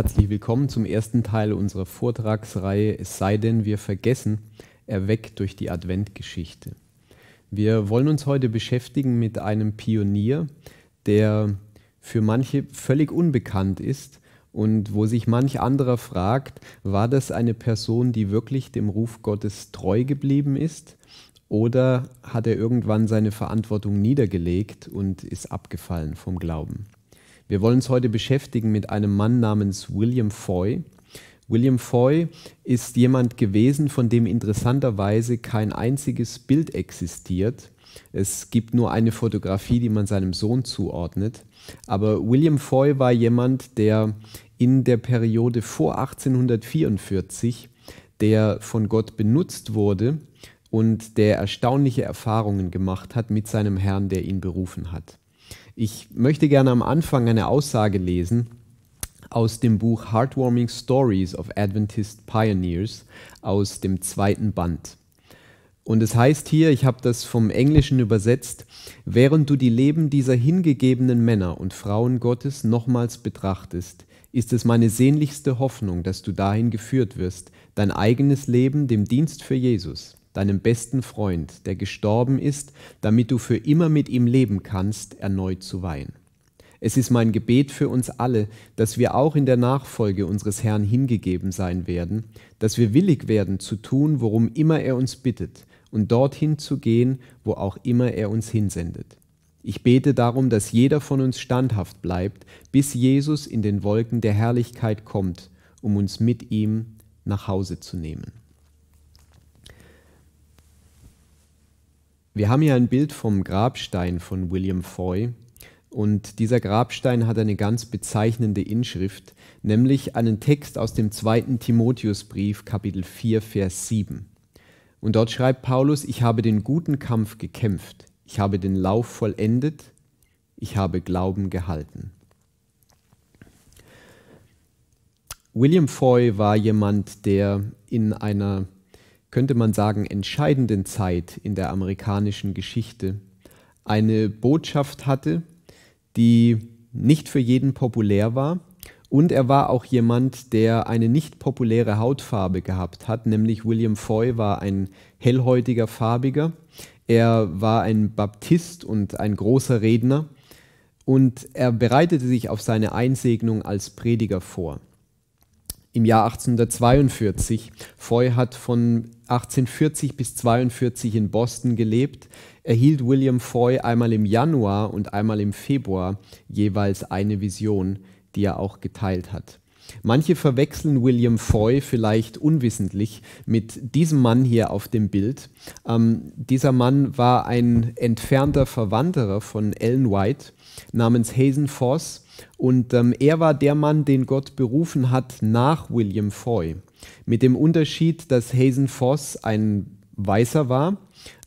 Herzlich willkommen zum ersten Teil unserer Vortragsreihe Es sei denn, wir vergessen, erweckt durch die Adventgeschichte. Wir wollen uns heute beschäftigen mit einem Pionier, der für manche völlig unbekannt ist und wo sich manch anderer fragt, war das eine Person, die wirklich dem Ruf Gottes treu geblieben ist oder hat er irgendwann seine Verantwortung niedergelegt und ist abgefallen vom Glauben? Wir wollen uns heute beschäftigen mit einem Mann namens William Foy. William Foy ist jemand gewesen, von dem interessanterweise kein einziges Bild existiert. Es gibt nur eine Fotografie, die man seinem Sohn zuordnet. Aber William Foy war jemand, der in der Periode vor 1844, der von Gott benutzt wurde und der erstaunliche Erfahrungen gemacht hat mit seinem Herrn, der ihn berufen hat. Ich möchte gerne am Anfang eine Aussage lesen aus dem Buch Heartwarming Stories of Adventist Pioneers aus dem zweiten Band. Und es heißt hier, ich habe das vom Englischen übersetzt, während du die Leben dieser hingegebenen Männer und Frauen Gottes nochmals betrachtest, ist es meine sehnlichste Hoffnung, dass du dahin geführt wirst, dein eigenes Leben dem Dienst für Jesus, deinem besten Freund, der gestorben ist, damit du für immer mit ihm leben kannst, erneut zu weihen. Es ist mein Gebet für uns alle, dass wir auch in der Nachfolge unseres Herrn hingegeben sein werden, dass wir willig werden zu tun, worum immer er uns bittet, und dorthin zu gehen, wo auch immer er uns hinsendet. Ich bete darum, dass jeder von uns standhaft bleibt, bis Jesus in den Wolken der Herrlichkeit kommt, um uns mit ihm nach Hause zu nehmen. Wir haben hier ein Bild vom Grabstein von William Foy. Und dieser Grabstein hat eine ganz bezeichnende Inschrift, nämlich einen Text aus dem 2. Timotheusbrief, Kapitel 4, Vers 7. Und dort schreibt Paulus, ich habe den guten Kampf gekämpft, ich habe den Lauf vollendet, ich habe Glauben gehalten. William Foy war jemand, der in einer könnte man sagen, entscheidenden Zeit in der amerikanischen Geschichte eine Botschaft hatte, die nicht für jeden populär war. Und er war auch jemand, der eine nicht populäre Hautfarbe gehabt hat, nämlich William Foy war ein hellhäutiger Farbiger. Er war ein Baptist und ein großer Redner und er bereitete sich auf seine Einsegnung als Prediger vor im Jahr 1842. Foy hat von 1840 bis 1842 in Boston gelebt, erhielt William Foy einmal im Januar und einmal im Februar jeweils eine Vision, die er auch geteilt hat. Manche verwechseln William Foy vielleicht unwissentlich mit diesem Mann hier auf dem Bild. Ähm, dieser Mann war ein entfernter Verwandter von Ellen White namens Hazen Foss, und ähm, er war der Mann, den Gott berufen hat nach William Foy. Mit dem Unterschied, dass Hazen Foss ein Weißer war.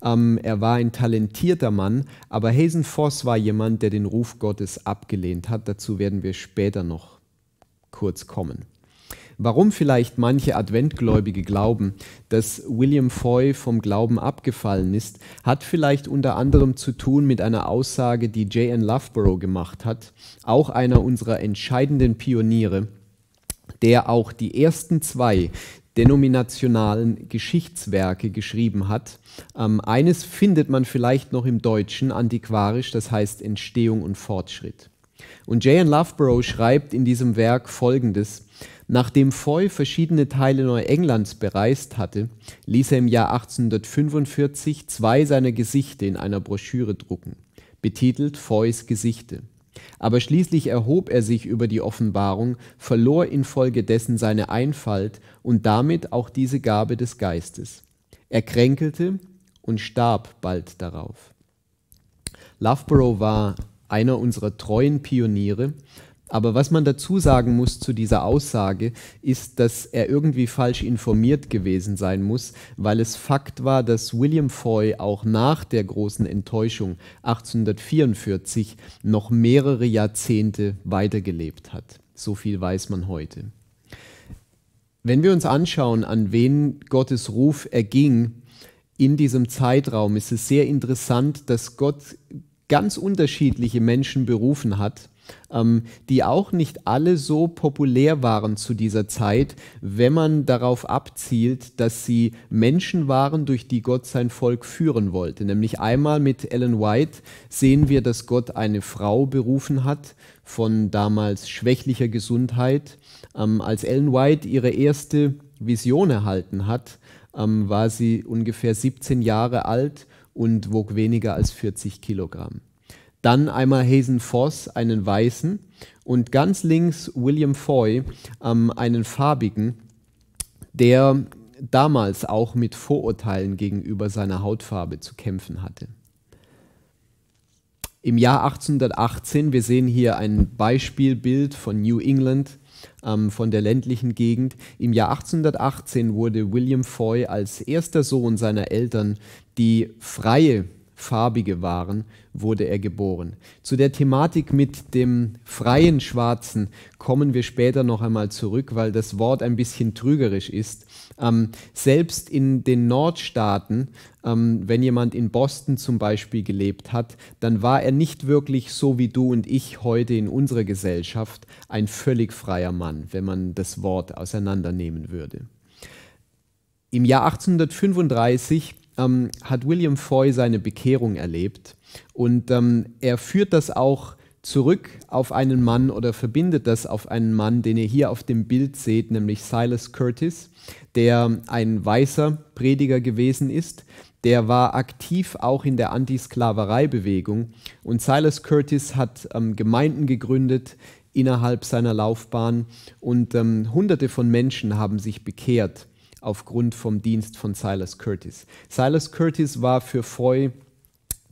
Ähm, er war ein talentierter Mann, aber Hazen Foss war jemand, der den Ruf Gottes abgelehnt hat. Dazu werden wir später noch kurz kommen. Warum vielleicht manche Adventgläubige glauben, dass William Foy vom Glauben abgefallen ist, hat vielleicht unter anderem zu tun mit einer Aussage, die J.N. Loughborough gemacht hat, auch einer unserer entscheidenden Pioniere, der auch die ersten zwei denominationalen Geschichtswerke geschrieben hat. Ähm, eines findet man vielleicht noch im Deutschen antiquarisch, das heißt Entstehung und Fortschritt. Und J.N. Loughborough schreibt in diesem Werk Folgendes, Nachdem Foy verschiedene Teile Neuenglands bereist hatte, ließ er im Jahr 1845 zwei seiner Gesichte in einer Broschüre drucken, betitelt Foys Gesichte. Aber schließlich erhob er sich über die Offenbarung, verlor infolgedessen seine Einfalt und damit auch diese Gabe des Geistes. Er kränkelte und starb bald darauf. Loughborough war einer unserer treuen Pioniere aber was man dazu sagen muss zu dieser Aussage, ist, dass er irgendwie falsch informiert gewesen sein muss, weil es Fakt war, dass William Foy auch nach der großen Enttäuschung 1844 noch mehrere Jahrzehnte weitergelebt hat. So viel weiß man heute. Wenn wir uns anschauen, an wen Gottes Ruf erging in diesem Zeitraum, ist es sehr interessant, dass Gott ganz unterschiedliche Menschen berufen hat ähm, die auch nicht alle so populär waren zu dieser Zeit, wenn man darauf abzielt, dass sie Menschen waren, durch die Gott sein Volk führen wollte. Nämlich einmal mit Ellen White sehen wir, dass Gott eine Frau berufen hat von damals schwächlicher Gesundheit. Ähm, als Ellen White ihre erste Vision erhalten hat, ähm, war sie ungefähr 17 Jahre alt und wog weniger als 40 Kilogramm. Dann einmal Hazen Foss, einen weißen. Und ganz links William Foy, ähm, einen farbigen, der damals auch mit Vorurteilen gegenüber seiner Hautfarbe zu kämpfen hatte. Im Jahr 1818, wir sehen hier ein Beispielbild von New England, ähm, von der ländlichen Gegend. Im Jahr 1818 wurde William Foy als erster Sohn seiner Eltern die freie farbige waren, wurde er geboren. Zu der Thematik mit dem freien Schwarzen kommen wir später noch einmal zurück, weil das Wort ein bisschen trügerisch ist. Ähm, selbst in den Nordstaaten, ähm, wenn jemand in Boston zum Beispiel gelebt hat, dann war er nicht wirklich so wie du und ich heute in unserer Gesellschaft ein völlig freier Mann, wenn man das Wort auseinandernehmen würde. Im Jahr 1835 ähm, hat William Foy seine Bekehrung erlebt. Und ähm, er führt das auch zurück auf einen Mann oder verbindet das auf einen Mann, den ihr hier auf dem Bild seht, nämlich Silas Curtis, der ein weißer Prediger gewesen ist. Der war aktiv auch in der Antisklaverei-Bewegung und Silas Curtis hat ähm, Gemeinden gegründet innerhalb seiner Laufbahn und ähm, Hunderte von Menschen haben sich bekehrt aufgrund vom Dienst von Silas Curtis. Silas Curtis war für Foy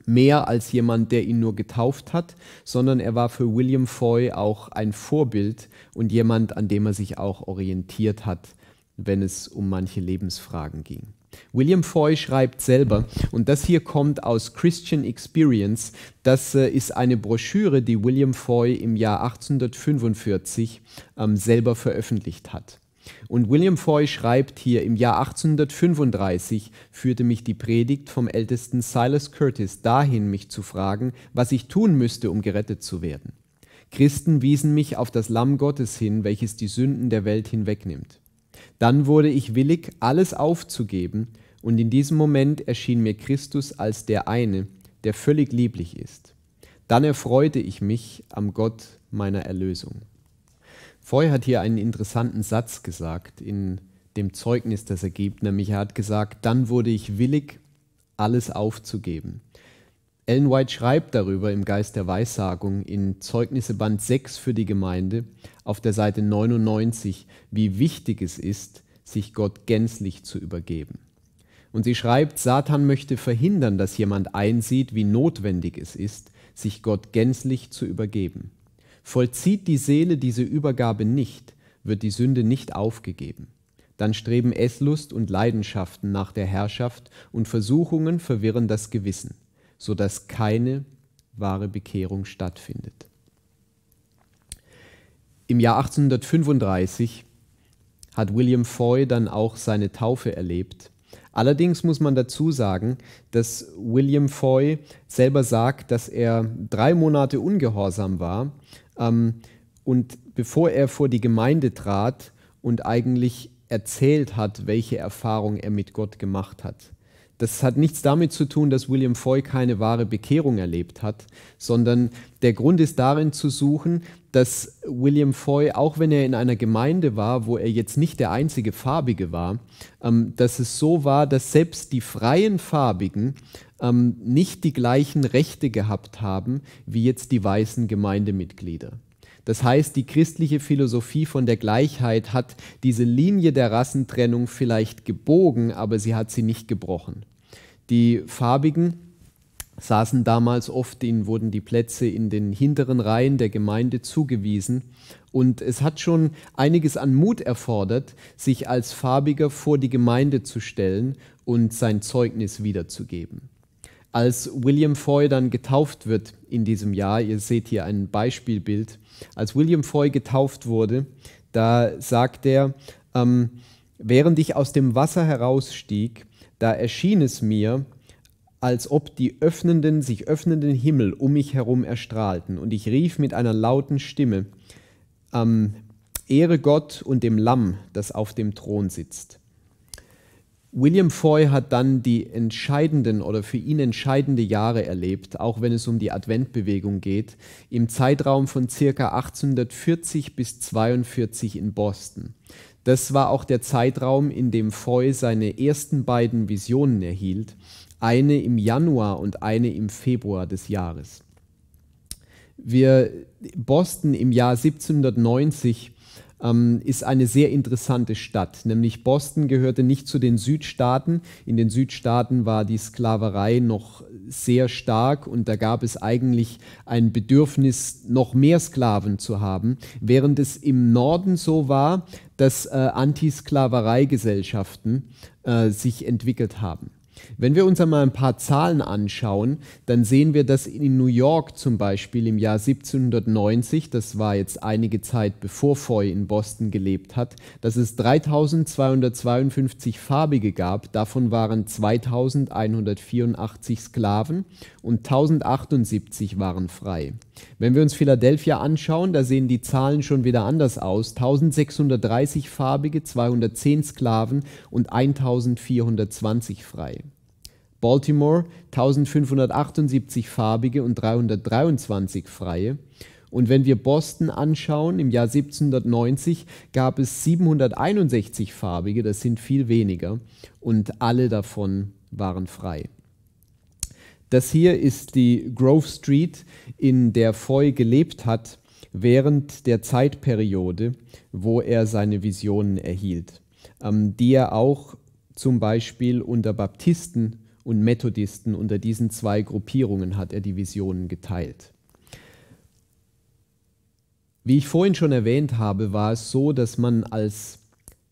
mehr als jemand, der ihn nur getauft hat, sondern er war für William Foy auch ein Vorbild und jemand, an dem er sich auch orientiert hat, wenn es um manche Lebensfragen ging. William Foy schreibt selber, und das hier kommt aus Christian Experience, das äh, ist eine Broschüre, die William Foy im Jahr 1845 ähm, selber veröffentlicht hat. Und William Foy schreibt hier, im Jahr 1835 führte mich die Predigt vom Ältesten Silas Curtis dahin, mich zu fragen, was ich tun müsste, um gerettet zu werden. Christen wiesen mich auf das Lamm Gottes hin, welches die Sünden der Welt hinwegnimmt. Dann wurde ich willig, alles aufzugeben, und in diesem Moment erschien mir Christus als der eine, der völlig lieblich ist. Dann erfreute ich mich am Gott meiner Erlösung. Foy hat hier einen interessanten Satz gesagt in dem Zeugnis, das er gibt, nämlich er hat gesagt, dann wurde ich willig, alles aufzugeben. Ellen White schreibt darüber im Geist der Weissagung in Zeugnisse Band 6 für die Gemeinde auf der Seite 99, wie wichtig es ist, sich Gott gänzlich zu übergeben. Und sie schreibt, Satan möchte verhindern, dass jemand einsieht, wie notwendig es ist, sich Gott gänzlich zu übergeben. Vollzieht die Seele diese Übergabe nicht, wird die Sünde nicht aufgegeben. Dann streben Esslust und Leidenschaften nach der Herrschaft und Versuchungen verwirren das Gewissen, so dass keine wahre Bekehrung stattfindet. Im Jahr 1835 hat William Foy dann auch seine Taufe erlebt. Allerdings muss man dazu sagen, dass William Foy selber sagt, dass er drei Monate ungehorsam war ähm, und bevor er vor die Gemeinde trat und eigentlich erzählt hat, welche Erfahrung er mit Gott gemacht hat. Das hat nichts damit zu tun, dass William Foy keine wahre Bekehrung erlebt hat, sondern der Grund ist darin zu suchen, dass William Foy, auch wenn er in einer Gemeinde war, wo er jetzt nicht der einzige Farbige war, ähm, dass es so war, dass selbst die freien Farbigen ähm, nicht die gleichen Rechte gehabt haben wie jetzt die weißen Gemeindemitglieder. Das heißt, die christliche Philosophie von der Gleichheit hat diese Linie der Rassentrennung vielleicht gebogen, aber sie hat sie nicht gebrochen. Die Farbigen saßen damals oft, ihnen wurden die Plätze in den hinteren Reihen der Gemeinde zugewiesen. Und es hat schon einiges an Mut erfordert, sich als Farbiger vor die Gemeinde zu stellen und sein Zeugnis wiederzugeben. Als William Foy dann getauft wird in diesem Jahr, ihr seht hier ein Beispielbild, als William Foy getauft wurde, da sagt er, ähm, während ich aus dem Wasser herausstieg, da erschien es mir, als ob die öffnenden, sich öffnenden Himmel um mich herum erstrahlten. Und ich rief mit einer lauten Stimme, ähm, Ehre Gott und dem Lamm, das auf dem Thron sitzt. William Foy hat dann die entscheidenden oder für ihn entscheidende Jahre erlebt, auch wenn es um die Adventbewegung geht, im Zeitraum von ca. 1840 bis 1842 in Boston. Das war auch der Zeitraum, in dem Foy seine ersten beiden Visionen erhielt, eine im Januar und eine im Februar des Jahres. Wir Boston im Jahr 1790 ähm, ist eine sehr interessante Stadt. Nämlich Boston gehörte nicht zu den Südstaaten. In den Südstaaten war die Sklaverei noch sehr stark und da gab es eigentlich ein Bedürfnis, noch mehr Sklaven zu haben, während es im Norden so war, dass äh, Antisklavereigesellschaften äh, sich entwickelt haben. Wenn wir uns einmal ein paar Zahlen anschauen, dann sehen wir, dass in New York zum Beispiel im Jahr 1790, das war jetzt einige Zeit bevor Foy in Boston gelebt hat, dass es 3252 Farbige gab, davon waren 2184 Sklaven und 1078 waren frei. Wenn wir uns Philadelphia anschauen, da sehen die Zahlen schon wieder anders aus. 1630 farbige, 210 Sklaven und 1420 freie. Baltimore 1578 farbige und 323 freie. Und wenn wir Boston anschauen, im Jahr 1790 gab es 761 farbige, das sind viel weniger, und alle davon waren frei. Das hier ist die Grove Street, in der Foy gelebt hat, während der Zeitperiode, wo er seine Visionen erhielt, ähm, die er auch zum Beispiel unter Baptisten und Methodisten, unter diesen zwei Gruppierungen hat er die Visionen geteilt. Wie ich vorhin schon erwähnt habe, war es so, dass man als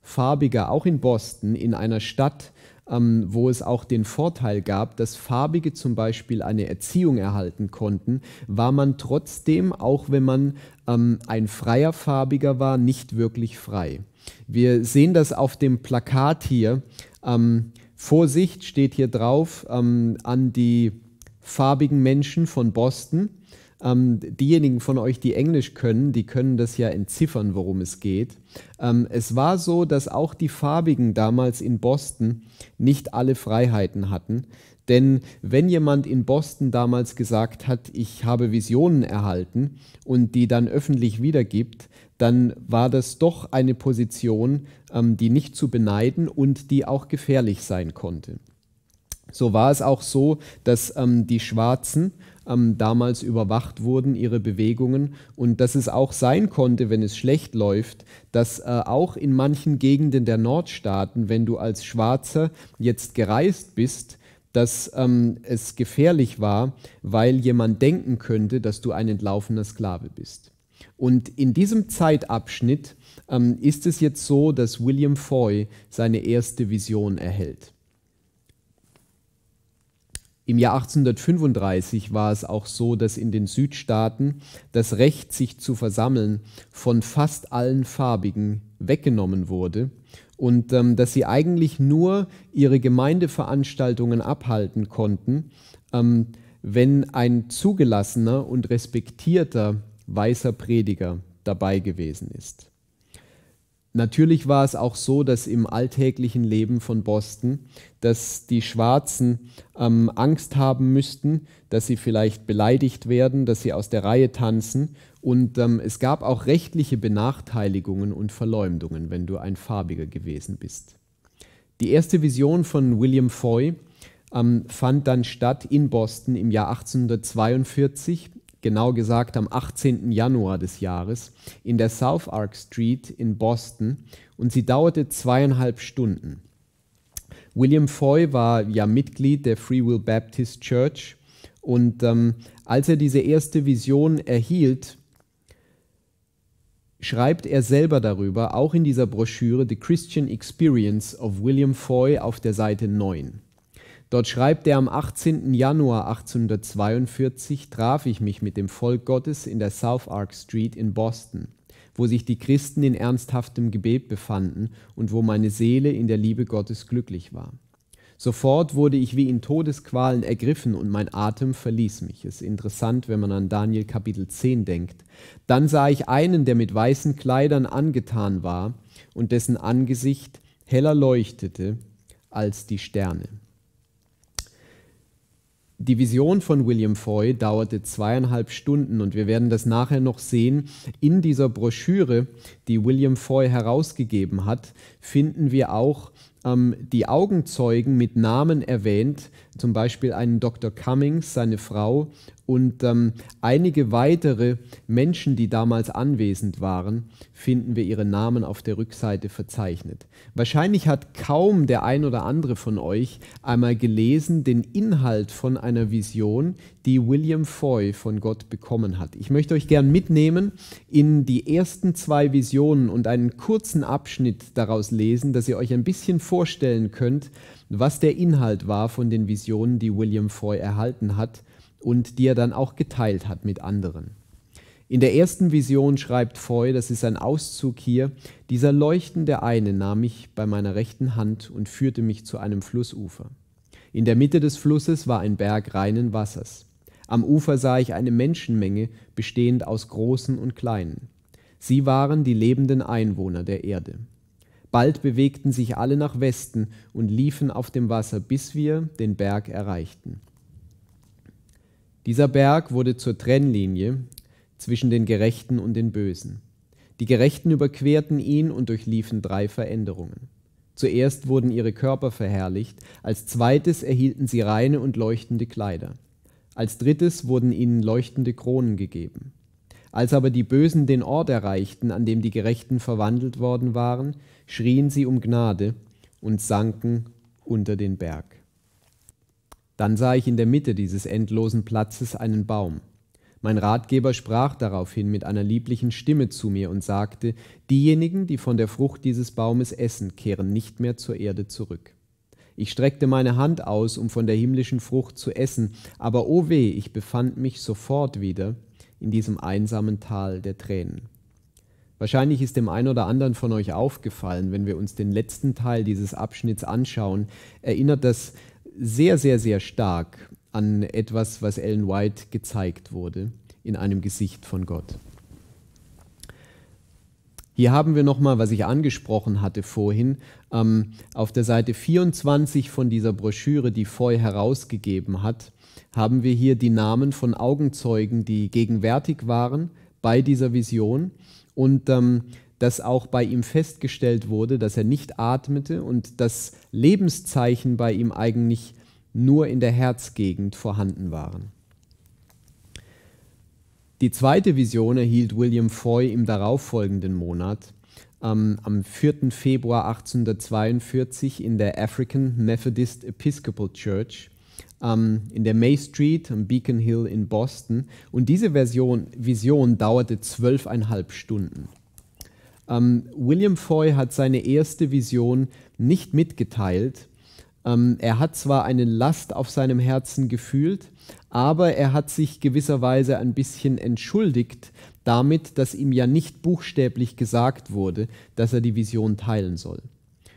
Farbiger auch in Boston in einer Stadt ähm, wo es auch den Vorteil gab, dass Farbige zum Beispiel eine Erziehung erhalten konnten, war man trotzdem, auch wenn man ähm, ein freier Farbiger war, nicht wirklich frei. Wir sehen das auf dem Plakat hier. Ähm, Vorsicht steht hier drauf ähm, an die farbigen Menschen von Boston. Ähm, diejenigen von euch, die Englisch können, die können das ja entziffern, worum es geht. Ähm, es war so, dass auch die Farbigen damals in Boston nicht alle Freiheiten hatten. Denn wenn jemand in Boston damals gesagt hat, ich habe Visionen erhalten und die dann öffentlich wiedergibt, dann war das doch eine Position, ähm, die nicht zu beneiden und die auch gefährlich sein konnte. So war es auch so, dass ähm, die Schwarzen ähm, damals überwacht wurden, ihre Bewegungen. Und dass es auch sein konnte, wenn es schlecht läuft, dass äh, auch in manchen Gegenden der Nordstaaten, wenn du als Schwarzer jetzt gereist bist, dass ähm, es gefährlich war, weil jemand denken könnte, dass du ein entlaufener Sklave bist. Und in diesem Zeitabschnitt ähm, ist es jetzt so, dass William Foy seine erste Vision erhält. Im Jahr 1835 war es auch so, dass in den Südstaaten das Recht, sich zu versammeln, von fast allen Farbigen weggenommen wurde und ähm, dass sie eigentlich nur ihre Gemeindeveranstaltungen abhalten konnten, ähm, wenn ein zugelassener und respektierter weißer Prediger dabei gewesen ist natürlich war es auch so, dass im alltäglichen Leben von Boston, dass die Schwarzen ähm, Angst haben müssten, dass sie vielleicht beleidigt werden, dass sie aus der Reihe tanzen. Und ähm, es gab auch rechtliche Benachteiligungen und Verleumdungen, wenn du ein Farbiger gewesen bist. Die erste Vision von William Foy ähm, fand dann statt in Boston im Jahr 1842 genau gesagt am 18. Januar des Jahres, in der South Ark Street in Boston und sie dauerte zweieinhalb Stunden. William Foy war ja Mitglied der Free Will Baptist Church und ähm, als er diese erste Vision erhielt, schreibt er selber darüber, auch in dieser Broschüre The Christian Experience of William Foy auf der Seite 9. Dort schreibt er, am 18. Januar 1842 traf ich mich mit dem Volk Gottes in der South Ark Street in Boston, wo sich die Christen in ernsthaftem Gebet befanden und wo meine Seele in der Liebe Gottes glücklich war. Sofort wurde ich wie in Todesqualen ergriffen und mein Atem verließ mich. Es ist interessant, wenn man an Daniel Kapitel 10 denkt. Dann sah ich einen, der mit weißen Kleidern angetan war und dessen Angesicht heller leuchtete als die Sterne. Die Vision von William Foy dauerte zweieinhalb Stunden und wir werden das nachher noch sehen. In dieser Broschüre, die William Foy herausgegeben hat, finden wir auch ähm, die Augenzeugen mit Namen erwähnt, zum Beispiel einen Dr. Cummings, seine Frau und ähm, einige weitere Menschen, die damals anwesend waren, finden wir ihre Namen auf der Rückseite verzeichnet. Wahrscheinlich hat kaum der ein oder andere von euch einmal gelesen den Inhalt von einer Vision, die William Foy von Gott bekommen hat. Ich möchte euch gern mitnehmen in die ersten zwei Visionen und einen kurzen Abschnitt daraus lesen, dass ihr euch ein bisschen vorstellen könnt, was der Inhalt war von den Visionen, die William Foy erhalten hat und die er dann auch geteilt hat mit anderen. In der ersten Vision schreibt Feu, das ist ein Auszug hier, dieser leuchtende eine nahm mich bei meiner rechten Hand und führte mich zu einem Flussufer. In der Mitte des Flusses war ein Berg reinen Wassers. Am Ufer sah ich eine Menschenmenge, bestehend aus Großen und Kleinen. Sie waren die lebenden Einwohner der Erde. Bald bewegten sich alle nach Westen und liefen auf dem Wasser, bis wir den Berg erreichten. Dieser Berg wurde zur Trennlinie zwischen den Gerechten und den Bösen. Die Gerechten überquerten ihn und durchliefen drei Veränderungen. Zuerst wurden ihre Körper verherrlicht, als zweites erhielten sie reine und leuchtende Kleider, als drittes wurden ihnen leuchtende Kronen gegeben. Als aber die Bösen den Ort erreichten, an dem die Gerechten verwandelt worden waren, schrien sie um Gnade und sanken unter den Berg. Dann sah ich in der Mitte dieses endlosen Platzes einen Baum. Mein Ratgeber sprach daraufhin mit einer lieblichen Stimme zu mir und sagte, diejenigen, die von der Frucht dieses Baumes essen, kehren nicht mehr zur Erde zurück. Ich streckte meine Hand aus, um von der himmlischen Frucht zu essen, aber o oh weh, ich befand mich sofort wieder in diesem einsamen Tal der Tränen. Wahrscheinlich ist dem einen oder anderen von euch aufgefallen, wenn wir uns den letzten Teil dieses Abschnitts anschauen, erinnert das sehr, sehr, sehr stark an etwas, was Ellen White gezeigt wurde in einem Gesicht von Gott. Hier haben wir nochmal, was ich angesprochen hatte vorhin, ähm, auf der Seite 24 von dieser Broschüre, die Foy herausgegeben hat, haben wir hier die Namen von Augenzeugen, die gegenwärtig waren bei dieser Vision. Und ähm, dass auch bei ihm festgestellt wurde, dass er nicht atmete und dass Lebenszeichen bei ihm eigentlich nur in der Herzgegend vorhanden waren. Die zweite Vision erhielt William Foy im darauffolgenden Monat, ähm, am 4. Februar 1842 in der African Methodist Episcopal Church ähm, in der May Street am Beacon Hill in Boston. Und diese Version, Vision dauerte zwölfeinhalb Stunden. Ähm, William Foy hat seine erste Vision nicht mitgeteilt. Ähm, er hat zwar eine Last auf seinem Herzen gefühlt, aber er hat sich gewisserweise ein bisschen entschuldigt damit, dass ihm ja nicht buchstäblich gesagt wurde, dass er die Vision teilen soll.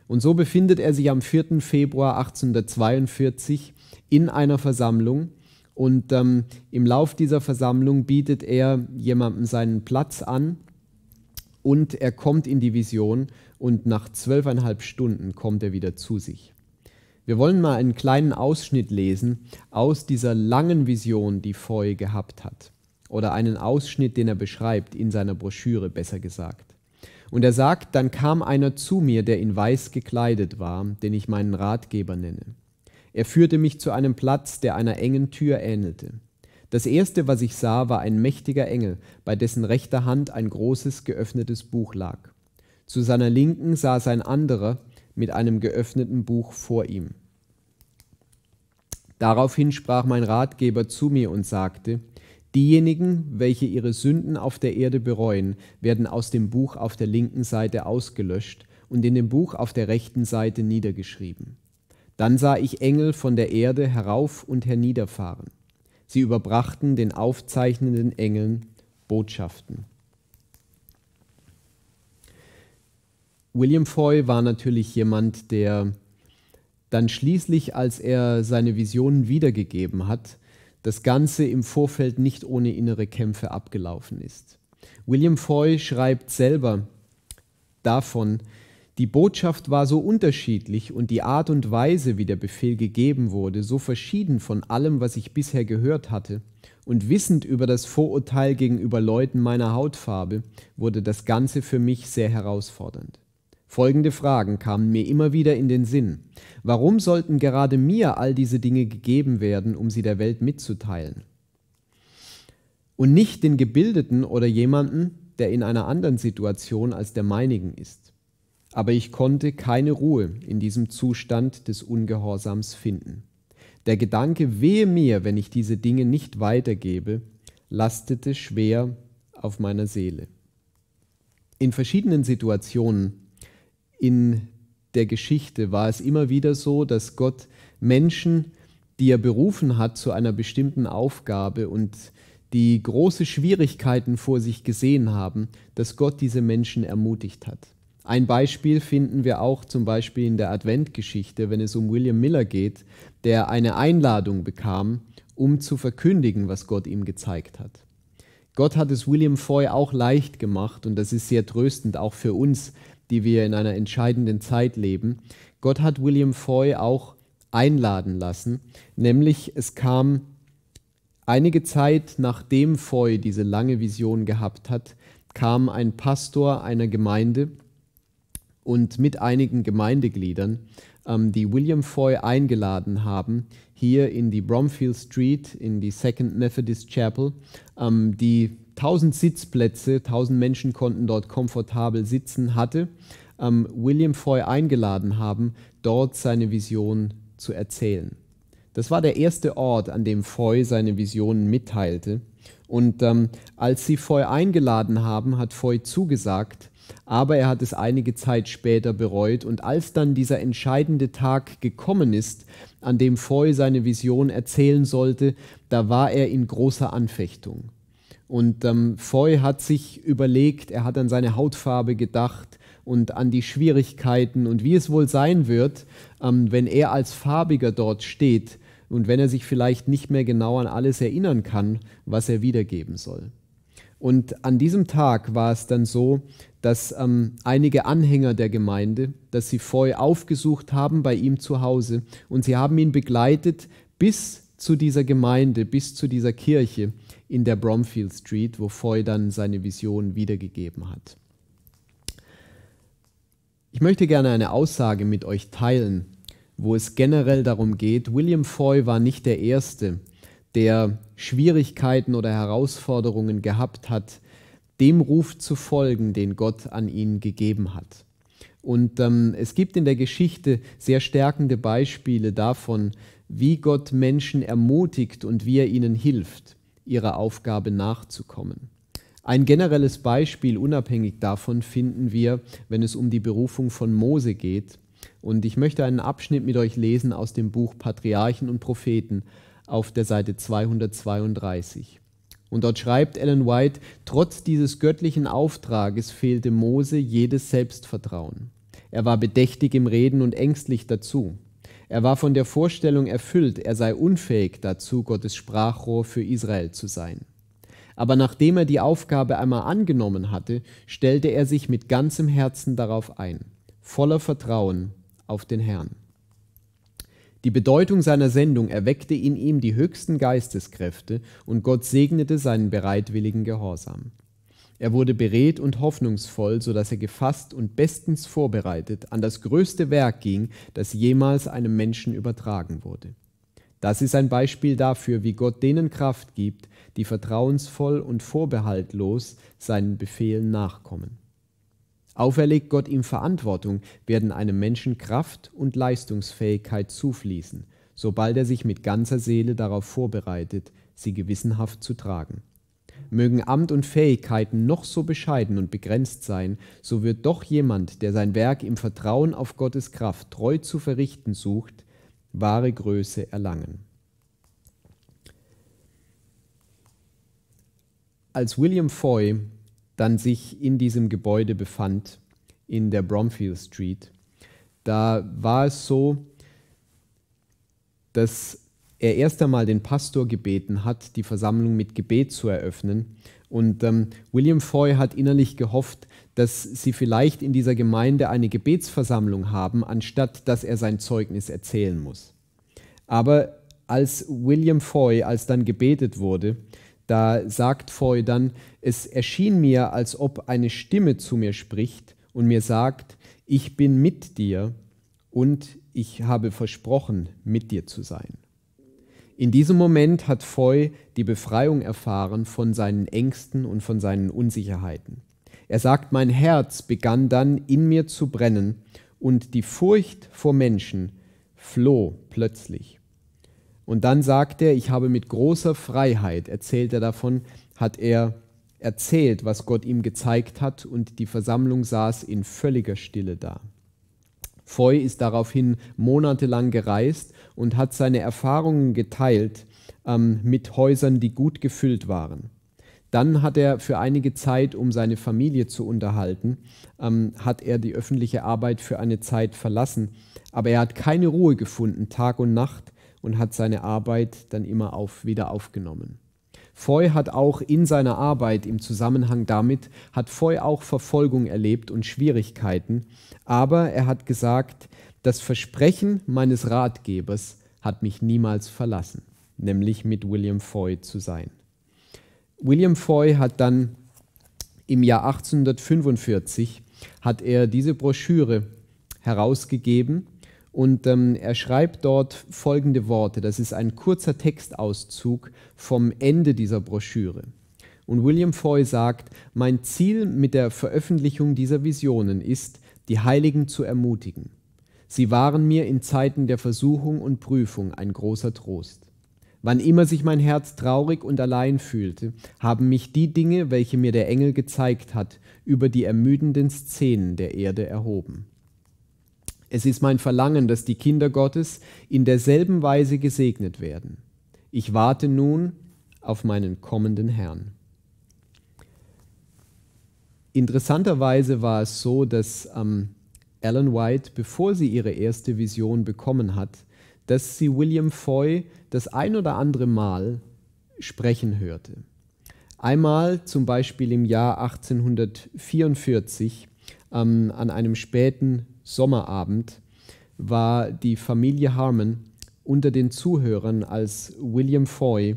Und so befindet er sich am 4. Februar 1842 in einer Versammlung und ähm, im Lauf dieser Versammlung bietet er jemandem seinen Platz an und er kommt in die Vision und nach zwölfeinhalb Stunden kommt er wieder zu sich. Wir wollen mal einen kleinen Ausschnitt lesen aus dieser langen Vision, die Foy gehabt hat. Oder einen Ausschnitt, den er beschreibt in seiner Broschüre, besser gesagt. Und er sagt, dann kam einer zu mir, der in weiß gekleidet war, den ich meinen Ratgeber nenne. Er führte mich zu einem Platz, der einer engen Tür ähnelte. Das erste, was ich sah, war ein mächtiger Engel, bei dessen rechter Hand ein großes geöffnetes Buch lag. Zu seiner Linken saß ein anderer mit einem geöffneten Buch vor ihm. Daraufhin sprach mein Ratgeber zu mir und sagte, Diejenigen, welche ihre Sünden auf der Erde bereuen, werden aus dem Buch auf der linken Seite ausgelöscht und in dem Buch auf der rechten Seite niedergeschrieben. Dann sah ich Engel von der Erde herauf und herniederfahren. Sie überbrachten den aufzeichnenden Engeln Botschaften. William Foy war natürlich jemand, der dann schließlich, als er seine Visionen wiedergegeben hat, das Ganze im Vorfeld nicht ohne innere Kämpfe abgelaufen ist. William Foy schreibt selber davon, die Botschaft war so unterschiedlich und die Art und Weise, wie der Befehl gegeben wurde, so verschieden von allem, was ich bisher gehört hatte, und wissend über das Vorurteil gegenüber Leuten meiner Hautfarbe, wurde das Ganze für mich sehr herausfordernd. Folgende Fragen kamen mir immer wieder in den Sinn. Warum sollten gerade mir all diese Dinge gegeben werden, um sie der Welt mitzuteilen? Und nicht den Gebildeten oder jemanden, der in einer anderen Situation als der meinigen ist. Aber ich konnte keine Ruhe in diesem Zustand des Ungehorsams finden. Der Gedanke, wehe mir, wenn ich diese Dinge nicht weitergebe, lastete schwer auf meiner Seele. In verschiedenen Situationen in der Geschichte war es immer wieder so, dass Gott Menschen, die er berufen hat zu einer bestimmten Aufgabe und die große Schwierigkeiten vor sich gesehen haben, dass Gott diese Menschen ermutigt hat. Ein Beispiel finden wir auch zum Beispiel in der Adventgeschichte, wenn es um William Miller geht, der eine Einladung bekam, um zu verkündigen, was Gott ihm gezeigt hat. Gott hat es William Foy auch leicht gemacht und das ist sehr tröstend auch für uns, die wir in einer entscheidenden Zeit leben. Gott hat William Foy auch einladen lassen, nämlich es kam einige Zeit nachdem Foy diese lange Vision gehabt hat, kam ein Pastor einer Gemeinde und mit einigen Gemeindegliedern, ähm, die William Foy eingeladen haben, hier in die Bromfield Street, in die Second Methodist Chapel, ähm, die 1000 Sitzplätze, 1000 Menschen konnten dort komfortabel sitzen, hatte, ähm, William Foy eingeladen haben, dort seine Vision zu erzählen. Das war der erste Ort, an dem Foy seine Visionen mitteilte. Und ähm, als sie Foy eingeladen haben, hat Foy zugesagt, aber er hat es einige Zeit später bereut und als dann dieser entscheidende Tag gekommen ist, an dem Foy seine Vision erzählen sollte, da war er in großer Anfechtung. Und ähm, Foy hat sich überlegt, er hat an seine Hautfarbe gedacht und an die Schwierigkeiten und wie es wohl sein wird, ähm, wenn er als Farbiger dort steht und wenn er sich vielleicht nicht mehr genau an alles erinnern kann, was er wiedergeben soll. Und an diesem Tag war es dann so, dass ähm, einige Anhänger der Gemeinde, dass sie Foy aufgesucht haben bei ihm zu Hause und sie haben ihn begleitet bis zu dieser Gemeinde, bis zu dieser Kirche in der Bromfield Street, wo Foy dann seine Vision wiedergegeben hat. Ich möchte gerne eine Aussage mit euch teilen, wo es generell darum geht, William Foy war nicht der Erste, der Schwierigkeiten oder Herausforderungen gehabt hat, dem Ruf zu folgen, den Gott an ihn gegeben hat. Und ähm, es gibt in der Geschichte sehr stärkende Beispiele davon, wie Gott Menschen ermutigt und wie er ihnen hilft, ihrer Aufgabe nachzukommen. Ein generelles Beispiel unabhängig davon finden wir, wenn es um die Berufung von Mose geht. Und ich möchte einen Abschnitt mit euch lesen aus dem Buch Patriarchen und Propheten auf der Seite 232. Und dort schreibt Ellen White, trotz dieses göttlichen Auftrages fehlte Mose jedes Selbstvertrauen. Er war bedächtig im Reden und ängstlich dazu. Er war von der Vorstellung erfüllt, er sei unfähig dazu, Gottes Sprachrohr für Israel zu sein. Aber nachdem er die Aufgabe einmal angenommen hatte, stellte er sich mit ganzem Herzen darauf ein, voller Vertrauen auf den Herrn. Die Bedeutung seiner Sendung erweckte in ihm die höchsten Geisteskräfte und Gott segnete seinen bereitwilligen Gehorsam. Er wurde beredt und hoffnungsvoll, so dass er gefasst und bestens vorbereitet an das größte Werk ging, das jemals einem Menschen übertragen wurde. Das ist ein Beispiel dafür, wie Gott denen Kraft gibt, die vertrauensvoll und vorbehaltlos seinen Befehlen nachkommen. Auferlegt Gott ihm Verantwortung, werden einem Menschen Kraft und Leistungsfähigkeit zufließen, sobald er sich mit ganzer Seele darauf vorbereitet, sie gewissenhaft zu tragen. Mögen Amt und Fähigkeiten noch so bescheiden und begrenzt sein, so wird doch jemand, der sein Werk im Vertrauen auf Gottes Kraft treu zu verrichten sucht, wahre Größe erlangen. Als William Foy dann sich in diesem Gebäude befand, in der Bromfield Street. Da war es so, dass er erst einmal den Pastor gebeten hat, die Versammlung mit Gebet zu eröffnen. Und ähm, William Foy hat innerlich gehofft, dass sie vielleicht in dieser Gemeinde eine Gebetsversammlung haben, anstatt dass er sein Zeugnis erzählen muss. Aber als William Foy, als dann gebetet wurde, da sagt Feu dann, es erschien mir, als ob eine Stimme zu mir spricht und mir sagt, ich bin mit dir und ich habe versprochen, mit dir zu sein. In diesem Moment hat Feu die Befreiung erfahren von seinen Ängsten und von seinen Unsicherheiten. Er sagt, mein Herz begann dann in mir zu brennen und die Furcht vor Menschen floh plötzlich. Und dann sagt er, ich habe mit großer Freiheit, erzählt er davon, hat er erzählt, was Gott ihm gezeigt hat, und die Versammlung saß in völliger Stille da. Foy ist daraufhin monatelang gereist und hat seine Erfahrungen geteilt ähm, mit Häusern, die gut gefüllt waren. Dann hat er für einige Zeit, um seine Familie zu unterhalten, ähm, hat er die öffentliche Arbeit für eine Zeit verlassen. Aber er hat keine Ruhe gefunden, Tag und Nacht, und hat seine Arbeit dann immer auf, wieder aufgenommen. Foy hat auch in seiner Arbeit im Zusammenhang damit, hat Foy auch Verfolgung erlebt und Schwierigkeiten, aber er hat gesagt, das Versprechen meines Ratgebers hat mich niemals verlassen, nämlich mit William Foy zu sein. William Foy hat dann im Jahr 1845 hat er diese Broschüre herausgegeben und ähm, er schreibt dort folgende Worte. Das ist ein kurzer Textauszug vom Ende dieser Broschüre. Und William Foy sagt, mein Ziel mit der Veröffentlichung dieser Visionen ist, die Heiligen zu ermutigen. Sie waren mir in Zeiten der Versuchung und Prüfung ein großer Trost. Wann immer sich mein Herz traurig und allein fühlte, haben mich die Dinge, welche mir der Engel gezeigt hat, über die ermüdenden Szenen der Erde erhoben. Es ist mein Verlangen, dass die Kinder Gottes in derselben Weise gesegnet werden. Ich warte nun auf meinen kommenden Herrn. Interessanterweise war es so, dass ähm, Ellen White, bevor sie ihre erste Vision bekommen hat, dass sie William Foy das ein oder andere Mal sprechen hörte. Einmal zum Beispiel im Jahr 1844 ähm, an einem späten Sommerabend war die Familie Harmon unter den Zuhörern, als William Foy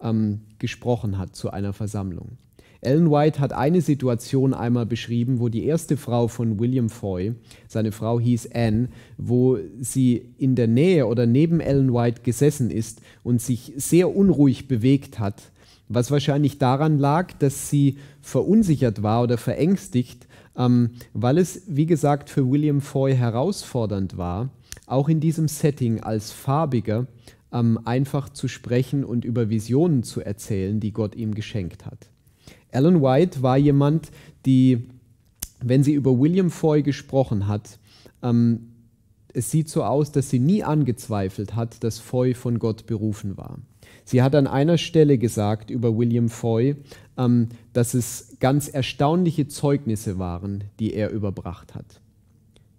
ähm, gesprochen hat zu einer Versammlung. Ellen White hat eine Situation einmal beschrieben, wo die erste Frau von William Foy, seine Frau hieß Anne, wo sie in der Nähe oder neben Ellen White gesessen ist und sich sehr unruhig bewegt hat, was wahrscheinlich daran lag, dass sie verunsichert war oder verängstigt, ähm, weil es, wie gesagt, für William Foy herausfordernd war, auch in diesem Setting als Farbiger ähm, einfach zu sprechen und über Visionen zu erzählen, die Gott ihm geschenkt hat. Ellen White war jemand, die, wenn sie über William Foy gesprochen hat, ähm, es sieht so aus, dass sie nie angezweifelt hat, dass Foy von Gott berufen war. Sie hat an einer Stelle gesagt über William Foy, ähm, dass es ganz erstaunliche Zeugnisse waren, die er überbracht hat.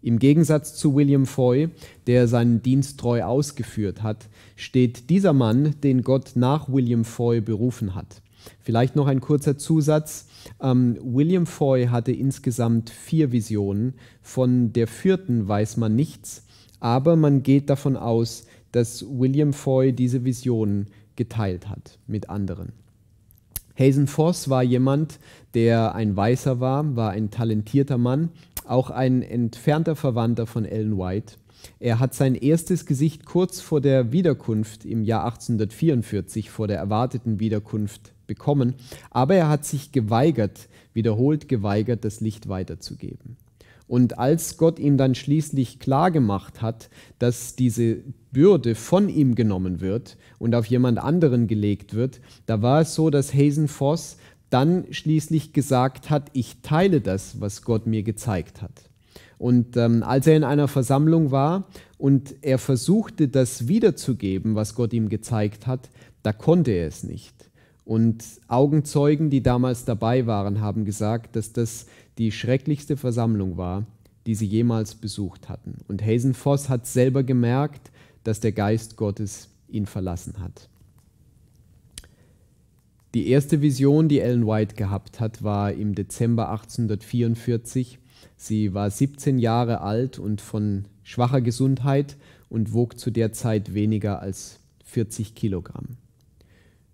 Im Gegensatz zu William Foy, der seinen Dienst treu ausgeführt hat, steht dieser Mann, den Gott nach William Foy berufen hat. Vielleicht noch ein kurzer Zusatz. Ähm, William Foy hatte insgesamt vier Visionen. Von der vierten weiß man nichts, aber man geht davon aus, dass William Foy diese Visionen geteilt hat mit anderen. Hazen Voss war jemand, der ein Weißer war, war ein talentierter Mann, auch ein entfernter Verwandter von Ellen White. Er hat sein erstes Gesicht kurz vor der Wiederkunft im Jahr 1844, vor der erwarteten Wiederkunft, bekommen, aber er hat sich geweigert, wiederholt geweigert, das Licht weiterzugeben. Und als Gott ihm dann schließlich klar gemacht hat, dass diese Bürde von ihm genommen wird und auf jemand anderen gelegt wird, da war es so, dass Hazen Voss dann schließlich gesagt hat, ich teile das, was Gott mir gezeigt hat. Und ähm, als er in einer Versammlung war und er versuchte, das wiederzugeben, was Gott ihm gezeigt hat, da konnte er es nicht. Und Augenzeugen, die damals dabei waren, haben gesagt, dass das die schrecklichste Versammlung war, die sie jemals besucht hatten. Und Hazen Voss hat selber gemerkt, dass der Geist Gottes ihn verlassen hat. Die erste Vision, die Ellen White gehabt hat, war im Dezember 1844. Sie war 17 Jahre alt und von schwacher Gesundheit und wog zu der Zeit weniger als 40 Kilogramm.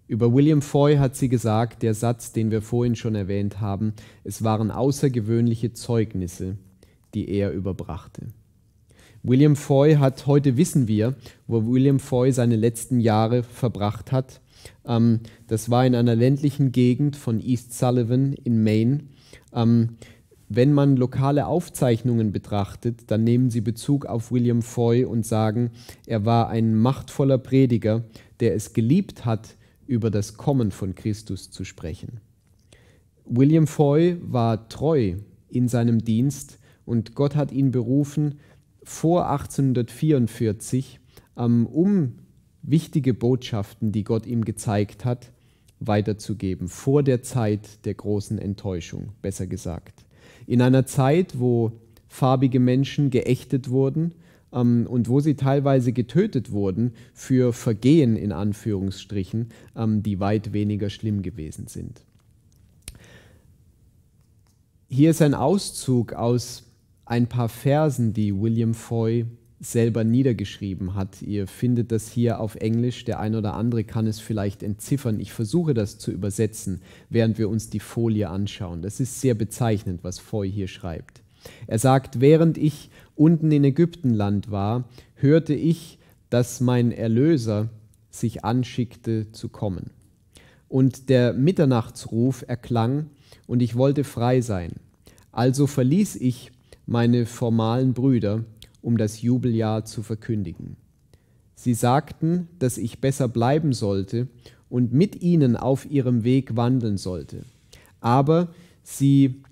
Über William Foy hat sie gesagt, der Satz, den wir vorhin schon erwähnt haben, es waren außergewöhnliche Zeugnisse, die er überbrachte. William Foy hat, heute wissen wir, wo William Foy seine letzten Jahre verbracht hat. Ähm, das war in einer ländlichen Gegend von East Sullivan in Maine. Ähm, wenn man lokale Aufzeichnungen betrachtet, dann nehmen sie Bezug auf William Foy und sagen, er war ein machtvoller Prediger, der es geliebt hat, über das Kommen von Christus zu sprechen. William Foy war treu in seinem Dienst und Gott hat ihn berufen, vor 1844 ähm, um wichtige Botschaften, die Gott ihm gezeigt hat, weiterzugeben, vor der Zeit der großen Enttäuschung, besser gesagt. In einer Zeit, wo farbige Menschen geächtet wurden, ähm, und wo sie teilweise getötet wurden für Vergehen in Anführungsstrichen, ähm, die weit weniger schlimm gewesen sind. Hier ist ein Auszug aus ein paar Versen, die William Foy selber niedergeschrieben hat. Ihr findet das hier auf Englisch, der ein oder andere kann es vielleicht entziffern. Ich versuche das zu übersetzen, während wir uns die Folie anschauen. Das ist sehr bezeichnend, was Foy hier schreibt. Er sagt, während ich unten in Ägyptenland war, hörte ich, dass mein Erlöser sich anschickte zu kommen. Und der Mitternachtsruf erklang, und ich wollte frei sein. Also verließ ich meine formalen Brüder, um das Jubeljahr zu verkündigen. Sie sagten, dass ich besser bleiben sollte und mit ihnen auf ihrem Weg wandeln sollte. Aber sie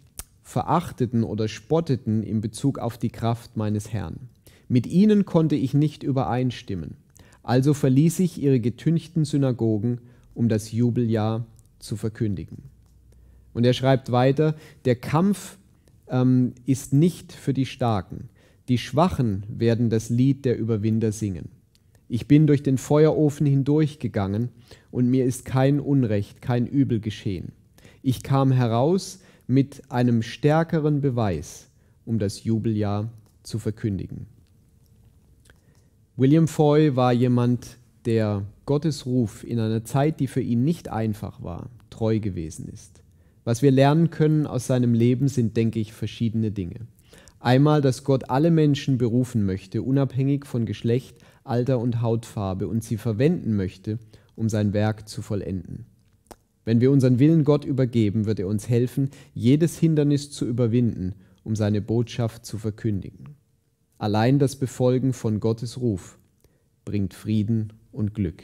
verachteten oder spotteten in Bezug auf die Kraft meines Herrn. Mit ihnen konnte ich nicht übereinstimmen. Also verließ ich ihre getünchten Synagogen, um das Jubeljahr zu verkündigen. Und er schreibt weiter, der Kampf ähm, ist nicht für die Starken. Die Schwachen werden das Lied der Überwinder singen. Ich bin durch den Feuerofen hindurchgegangen und mir ist kein Unrecht, kein Übel geschehen. Ich kam heraus, mit einem stärkeren Beweis, um das Jubeljahr zu verkündigen. William Foy war jemand, der Gottes Ruf in einer Zeit, die für ihn nicht einfach war, treu gewesen ist. Was wir lernen können aus seinem Leben sind, denke ich, verschiedene Dinge. Einmal, dass Gott alle Menschen berufen möchte, unabhängig von Geschlecht, Alter und Hautfarbe, und sie verwenden möchte, um sein Werk zu vollenden. Wenn wir unseren Willen Gott übergeben, wird er uns helfen, jedes Hindernis zu überwinden, um seine Botschaft zu verkündigen. Allein das Befolgen von Gottes Ruf bringt Frieden und Glück.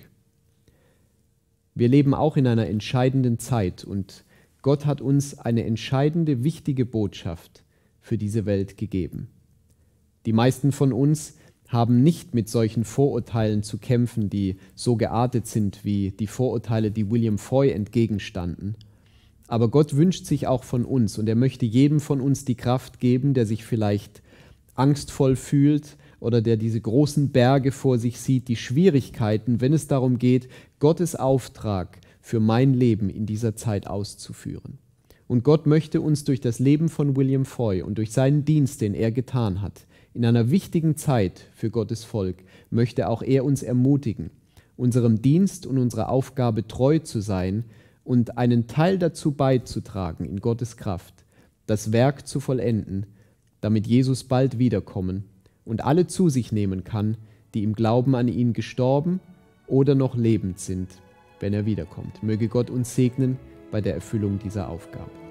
Wir leben auch in einer entscheidenden Zeit und Gott hat uns eine entscheidende, wichtige Botschaft für diese Welt gegeben. Die meisten von uns haben nicht mit solchen Vorurteilen zu kämpfen, die so geartet sind wie die Vorurteile, die William Foy entgegenstanden. Aber Gott wünscht sich auch von uns und er möchte jedem von uns die Kraft geben, der sich vielleicht angstvoll fühlt oder der diese großen Berge vor sich sieht, die Schwierigkeiten, wenn es darum geht, Gottes Auftrag für mein Leben in dieser Zeit auszuführen. Und Gott möchte uns durch das Leben von William Foy und durch seinen Dienst, den er getan hat, in einer wichtigen Zeit für Gottes Volk möchte auch er uns ermutigen, unserem Dienst und unserer Aufgabe treu zu sein und einen Teil dazu beizutragen, in Gottes Kraft, das Werk zu vollenden, damit Jesus bald wiederkommen und alle zu sich nehmen kann, die im Glauben an ihn gestorben oder noch lebend sind, wenn er wiederkommt. Möge Gott uns segnen bei der Erfüllung dieser Aufgabe.